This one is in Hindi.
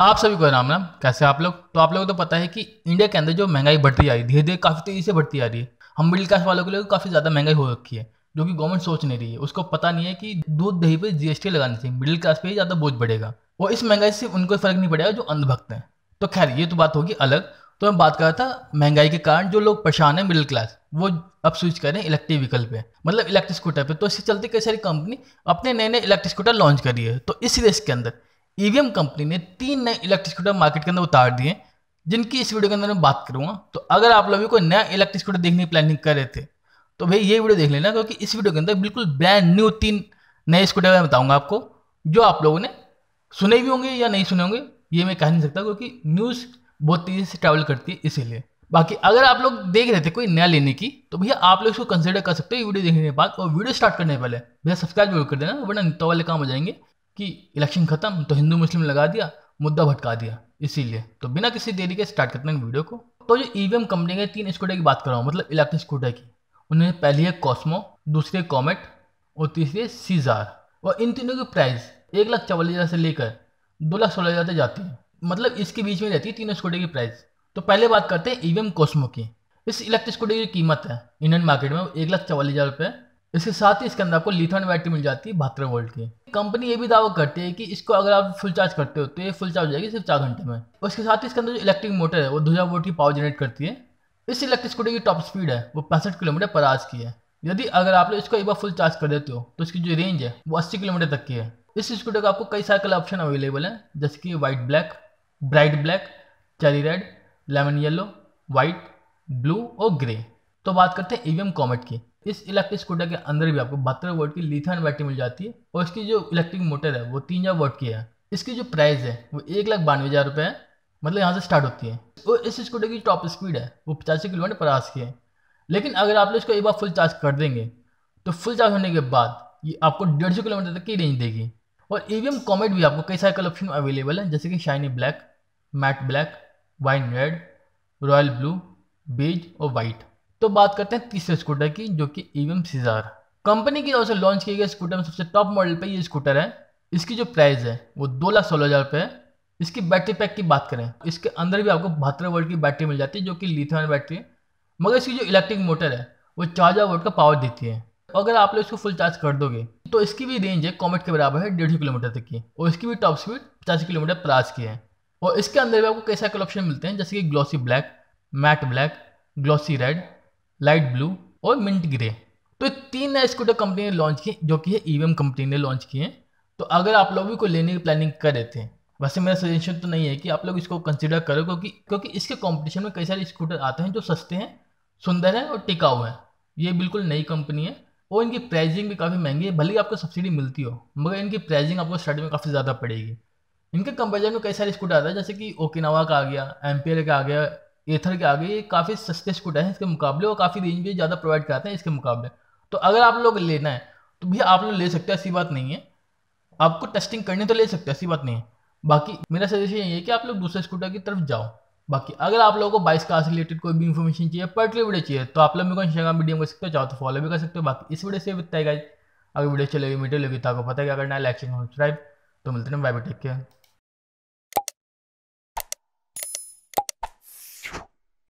आप सभी को राम राम कैसे आप लोग तो आप लोगों को तो पता है कि इंडिया के अंदर जो महंगाई बढ़ती जा रही है धीरे धीरे काफ़ी तेज़ी से बढ़ती जा रही है हम मिडिल क्लास वालों के लिए तो काफ़ी ज़्यादा महंगाई हो रखी है जो कि गवर्नमेंट सोच नहीं रही है उसको पता नहीं है कि दूध दही पे जीएसटी लगानी चाहिए मिडिल क्लास पर ही ज़्यादा बोझ बढ़ेगा और इस महंगाई से उनको फर्क नहीं पड़ेगा जो अंधभक्त हैं तो खैर ये तो बात होगी अलग तो मैं बात कर रहा था महंगाई के कारण जो लोग परेशान हैं मिडिल क्लास वो अब स्विच करें इलेक्ट्रिक व्हीकल पे मतलब इलेक्ट्रिक स्कूटर पे तो इससे चलते कई सारी कंपनी अपने नए नए इलेक्ट्रिक स्कूटर लॉन्च रही है तो इस रेस के अंदर ईवीएम e कंपनी ने तीन नए इलेक्ट्रिक स्कूटर मार्केट के अंदर उतार दिए जिनकी इस वीडियो के अंदर मैं बात करूंगा तो अगर आप लोग भी कोई नया इलेक्ट्रिक स्कूटर देखने की प्लानिंग कर रहे थे तो भाई ये वीडियो देख लेना क्योंकि इस वीडियो के अंदर बिल्कुल ब्रांड न्यू तीन नए स्कूटर मैं बताऊंगा आपको जो आप लोगों ने सुने भी होंगे या नहीं सुने होंगे ये मैं कह नहीं सकता क्योंकि न्यूज़ बहुत तेज़ी से ट्रैवल करती है इसीलिए बाकी अगर आप लोग देख रहे थे कोई नया लेने की तो भैया आप लोग इसको कंसिडर कर सकते हो वीडियो देखने के बाद और वीडियो स्टार्ट करने पहले भैया सब्सक्राइब जरूर कर देना वरना तो वाले काम हो जाएंगे कि इलेक्शन ख़त्म तो हिंदू मुस्लिम लगा दिया मुद्दा भटका दिया इसीलिए तो बिना किसी देरी के स्टार्ट करते हैं वीडियो को तो जो ईवीएम e कंपनी के तीन स्कूटर की बात कर रहा हूँ मतलब इलेक्ट्रिक स्कूटर की उन्हें पहली है कॉस्मो दूसरी है कॉमेट और तीसरी है सीजार और इन तीनों की प्राइस एक लाख चवालीस हज़ार से लेकर दो लाख सोलह हज़ार तक जाती है मतलब इसके बीच में रहती है तीनों स्कूटर की प्राइस तो पहले बात करते हैं ईवीएम e कॉस्मो की इस इलेक्ट्रिक स्कूटर की कीमत है इंडियन मार्केट में एक लाख चवालीस हज़ार रुपये इसके साथ ही इसके अंदर आपको लिथन बैटरी मिल जाती है बहत्तर वोल्ट की कंपनी ये भी दावा करती है कि इसको अगर आप फुल चार्ज करते हो तो ये फुल चार्ज हो जाएगी सिर्फ चार घंटे में उसके इसके साथ ही इसके अंदर जो इलेक्ट्रिक मोटर है वो दो हजार वोल्ट की पावर जनरेट करती है इस इलेक्ट्रिक स्कूटर की टॉप स्पीड है वो पैंसठ किलोमीटर पर आज की है यदि अगर आप लोग इसको एक बार फुल चार्ज कर देते हो तो इसकी जो रेंज है वो अस्सी किलोमीटर तक की है इस स्कूटर का आपको कई सारे कलर ऑप्शन अवेलेबल हैं जैसे कि white black bright black cherry red lemon yellow white blue और ग्रे तो बात करते हैं ईवीएम e कॉमेट की इस इलेक्ट्रिक स्कूटर के अंदर भी आपको बहत्तर वोट की लिथन बैटरी मिल जाती है और इसकी जो इलेक्ट्रिक मोटर है वो तीन हज़ार की है इसकी जो प्राइस है वो एक लाख बानवे हज़ार रुपये है मतलब यहाँ से स्टार्ट होती है और इस स्कूटर की टॉप स्पीड है वो पचासी किलोमीटर पर आस की है लेकिन अगर आप लोग इसको एक बार फुल चार्ज कर देंगे तो फुल चार्ज होने के बाद ये आपको डेढ़ सौ किलोमीटर तक की रेंज देगी और ई वी कॉमेट भी आपको कई सारे कलर ऑप्शन अवेलेबल है जैसे कि shiny black matt black wine red royal blue beige और वाइट तो बात करते हैं तीसरे स्कूटर की जो कि ईवीएम e सीजार कंपनी की ओर से लॉन्च किए गए स्कूटर में सबसे टॉप मॉडल पर यह स्कूटर है इसकी जो प्राइस है वो दो लाख सोलह हज़ार रुपये है इसकी बैटरी पैक की बात करें इसके अंदर भी आपको बहत्तर वोल्ट की बैटरी मिल जाती है जो कि लिथियम बैटरी है मगर इसकी जो इलेक्ट्रिक मोटर है वो चार हज़ार वोल्ट का पावर देती है अगर आप लोग इसको फुल चार्ज कर दोगे तो इसकी भी रेंज है कॉमेट के बराबर है डेढ़ किलोमीटर तक की और इसकी भी टॉप स्पीड पचास किलोमीटर पर की है और इसके अंदर भी आपको कैसा कल ऑप्शन मिलते हैं जैसे कि glossy black matt black glossy red light blue और मिंट ग्रे तो ये तीन नए स्कूटर कंपनी ने लॉन्च की जो कि ई वी कंपनी ने लॉन्च किए हैं तो अगर आप लोग भी कोई लेने की प्लानिंग कर रहे थे वैसे मेरा सजेशन तो नहीं है कि आप लोग इसको कंसिडर करो क्योंकि क्योंकि इसके कॉम्पिटिशन में कई सारे स्कूटर आते हैं जो सस्ते हैं सुंदर हैं और टिकाऊ हैं ये बिल्कुल नई कंपनी है और इनकी प्राइजिंग भी काफ़ी महंगी है भले ही आपको सब्सिडी मिलती हो मगर इनकी प्राइजिंग आपको स्टार्टिंग में काफ़ी ज़्यादा पड़ेगी इनके कंपेरिजन में कई सारे स्कूटर आते हैं जैसे कि ओकिनावा का आ गया एम्पियर का आ गया एथर के आगे ये काफ़ी सस्ते स्कूटर हैं इसके मुकाबले और काफ़ी रेंज भी ज़्यादा प्रोवाइड कराते हैं इसके मुकाबले तो अगर आप लोग लेना है तो भैया आप लोग ले सकते हैं ऐसी बात नहीं है आपको टेस्टिंग करनी तो ले सकते हैं ऐसी बात नहीं है बाकी मेरा सजेशन ये है कि आप लोग दूसरे स्कूटर की तरफ जाओ बाकी अगर आप लोगों को बाइस कार से रिलेटेड कोई भी इन्फॉर्मेशन चाहिए पर्टिकुलर वीडियो चाहिए तो आप लोग मेरे को इंस्टाग्राम मीडियम कर सकते हो चाहो तो फॉलो भी कर सकते हो बाकी इस वीडियो से बताएगा अगर वीडियो चलेगी मीडियो लगी तो आपको पता है कि अगर नया लाइक सब्सक्राइब तो मिलते हैं बाय बाय टेक केयर